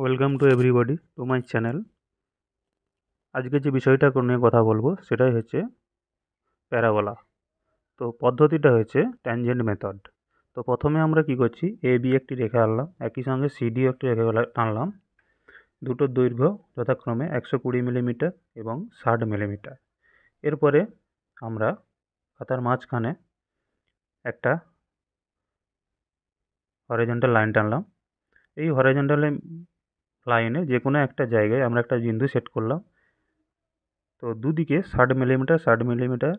welcome to everybody to my channel আজকে যে বিষয়টা নিয়ে কথা বলবো সেটাই হচ্ছে প্যারাবোলা তো পদ্ধতিটা হয়েছে ট্যানজেন্ট মেথড তো প্রথমে আমরা কি করছি এ বি একটি রেখে আনলাম একই সঙ্গে সিডিও একটি রেখা আনলাম দুটোর দৈর্ঘ্য যথাক্রমে একশো কুড়ি মিলিমিটার এবং ষাট মিলিমিটার এরপরে আমরা খাতার মাঝখানে একটা হরাইজন্টাল লাইন টানলাম এই হরাইজন্টাল লাইনে যে কোনো একটা জায়গায় আমরা একটা বিন্দু সেট করলাম তো দুদিকে ষাট মিলিমিটার ষাট মিলিমিটার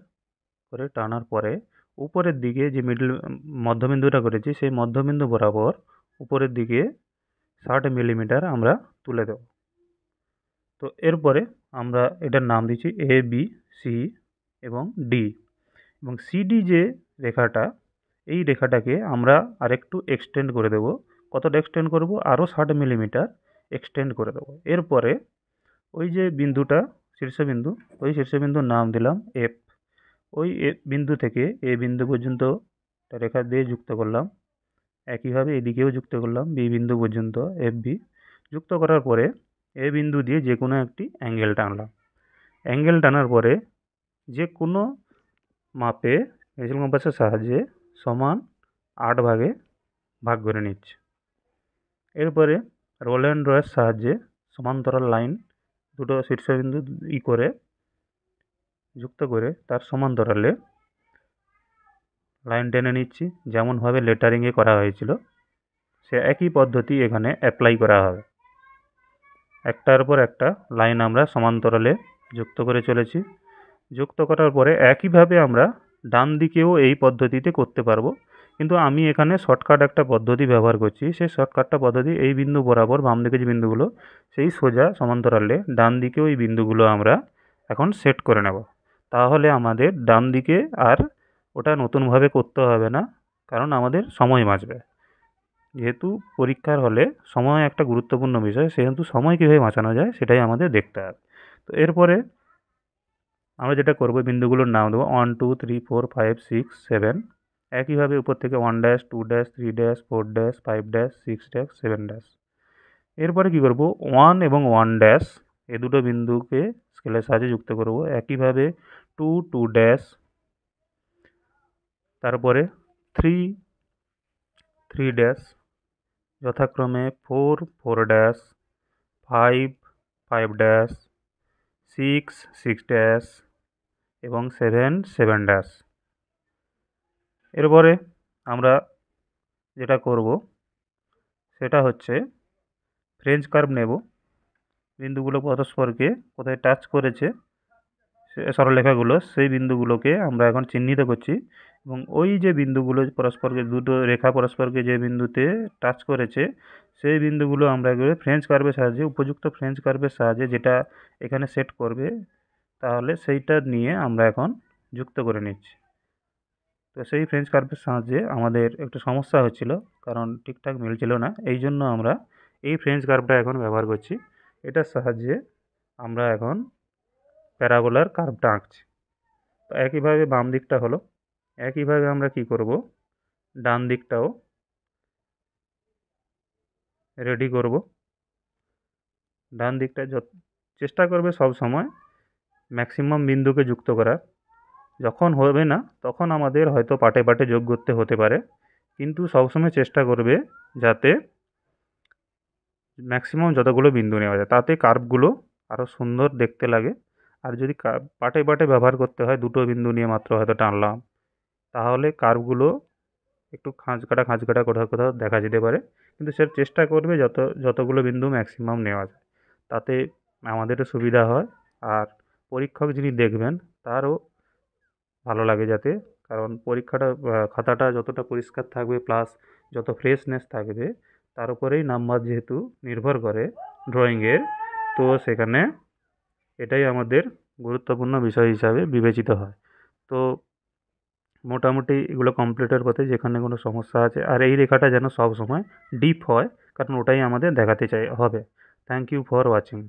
করে টানার পরে উপরের দিকে যে মিডল মধ্যবিন্দুটা করেছি সেই মধ্যবিন্দু বরাবর উপরের দিকে ষাট মিলিমিটার আমরা তুলে দেব তো এরপরে আমরা এটার নাম দিচ্ছি এ বি সি এবং ডি এবং সিডি যে রেখাটা এই রেখাটাকে আমরা আরেকটু এক্সটেন্ড করে দেব কতটা এক্সটেন্ড করব আরও ষাট মিলিমিটার এক্সটেন্ড করে দেবো এরপরে ওই যে বিন্দুটা শীর্ষবিন্দু ওই শীর্ষবিন্দুর নাম দিলাম এফ ওই বিন্দু থেকে এ বিন্দু পর্যন্ত রেখা দিয়ে যুক্ত করলাম একইভাবে এদিকেও যুক্ত করলাম বি বিন্দু পর্যন্ত এফ বি যুক্ত করার পরে এ বিন্দু দিয়ে যে কোনো একটি অ্যাঙ্গেল টানলাম অ্যাঙ্গেল টানার পরে যে কোনো মাপে পেন্সিল কম্পাসের সাহায্যে সমান আট ভাগে ভাগ করে নিচ্ছে এরপরে রোল অ্যান্ড রয়ের সাহায্যে সমান্তরাল লাইন দুটো শীর্ষবিন্দু ই করে যুক্ত করে তার সমান্তরালে লাইন টেনে নিচ্ছি যেমনভাবে লেটারিংয়ে করা হয়েছিল সে একই পদ্ধতি এখানে অ্যাপ্লাই করা হবে একটার পর একটা লাইন আমরা সমান্তরালে যুক্ত করে চলেছি যুক্ত করার পরে একইভাবে আমরা ডান দিকেও এই পদ্ধতিতে করতে পারবো কিন্তু আমি এখানে শর্টকাট একটা পদ্ধতি ব্যবহার করছি সেই শর্টকাটটা পদ্ধতি এই বিন্দু বরাবর বাম দিকে যে বিন্দুগুলো সেই সোজা সমান্তরালে ডান দিকে ওই বিন্দুগুলো আমরা এখন সেট করে নেব তাহলে আমাদের ডান দিকে আর ওটা নতুনভাবে করতে হবে না কারণ আমাদের সময় বাঁচবে যেহেতু পরীক্ষার হলে সময় একটা গুরুত্বপূর্ণ বিষয় সেহেতু সময় কীভাবে বাঁচানো যায় সেটাই আমাদের দেখতে হবে তো এরপরে আমরা যেটা করব বিন্দুগুলোর নাম দেবো one two three four five six seven একইভাবে উপর থেকে one dash two dash three dash four dash five dash six dash seven dash এরপরে কী করবো ওয়ান এবং ওয়ান ড্যাশ এ দুটো বিন্দুকে স্কেলের সাহায্যে যুক্ত করব একইভাবে টু টু ড্যাশ তারপরে থ্রি থ্রি ড্যাশ যথাক্রমে four four dash five five dash six six dash এবং সেভেন সেভেন ড্যাশ এরপরে আমরা যেটা করব সেটা হচ্ছে ফ্রেঞ্চ কার্ভ নেব বিন্দুগুলো পরস্পরকে কোথায় টাচ করেছে সরলরেখাগুলো সেই বিন্দুগুলোকে আমরা এখন চিহ্নিত করছি এবং ওই যে বিন্দুগুলো পরস্পরকে দুটো রেখা পরস্পরকে যে বিন্দুতে টাচ করেছে সেই বিন্দুগুলো আমরা এগুলো ফ্রেঞ্চ কার্ভের সাহায্যে উপযুক্ত ফ্রেঞ্চ কার্ভের সাহায্যে যেটা এখানে সেট করবে তাহলে সেইটা নিয়ে আমরা এখন যুক্ত করে নিচ্ছি তো সেই ফ্রেঞ্চ কার্পের সাহায্যে আমাদের একটু সমস্যা হচ্ছিল কারণ ঠিকঠাক মিলছিল না এই জন্য আমরা এই ফ্রেঞ্চ কার্পটা এখন ব্যবহার করছি এটার সাহায্যে আমরা এখন প্যারাবোলার কার্পটা আঁকছি তো একইভাবে বাম দিকটা হলো একইভাবে আমরা কি করব ডান দিকটাও রেডি করব ডান দিকটা চেষ্টা করবে সব সময় ম্যাক্সিমাম বিন্দুকে যুক্ত করার যখন হবে না তখন আমাদের হয়তো পাটে পাটে যোগ করতে হতে পারে কিন্তু সবসময় চেষ্টা করবে যাতে ম্যাক্সিমাম যতগুলো বিন্দু নেওয়া যায় তাতে কার্ভগুলো আরও সুন্দর দেখতে লাগে আর যদি পাটে পাটে ব্যবহার করতে হয় দুটো বিন্দু নিয়ে মাত্র হয়তো টানলাম তাহলে কার্ভগুলো একটু খাঁজ কাটা খাঁজ কাটা কোথাও কোথাও দেখা যেতে পারে কিন্তু সে চেষ্টা করবে যত যতগুলো বিন্দু ম্যাক্সিমাম নেওয়া যায় তাতে আমাদেরও সুবিধা হয় আর পরীক্ষক যিনি দেখবেন তারও ভালো লাগে যাতে কারণ পরীক্ষাটা খাতাটা যতটা পরিষ্কার থাকবে প্লাস যত ফ্রেশনেস থাকবে তার উপরেই নাম্বার যেহেতু নির্ভর করে ড্রয়িংয়ের তো সেখানে এটাই আমাদের গুরুত্বপূর্ণ বিষয় হিসাবে বিবেচিত হয় তো মোটামুটি এগুলো কমপ্লিটের পথে যেখানে কোনো সমস্যা আছে আর এই রেখাটা যেন সব সময় ডিপ হয় কারণ ওটাই আমাদের দেখাতে চাই হবে থ্যাংক ইউ ফর ওয়াচিং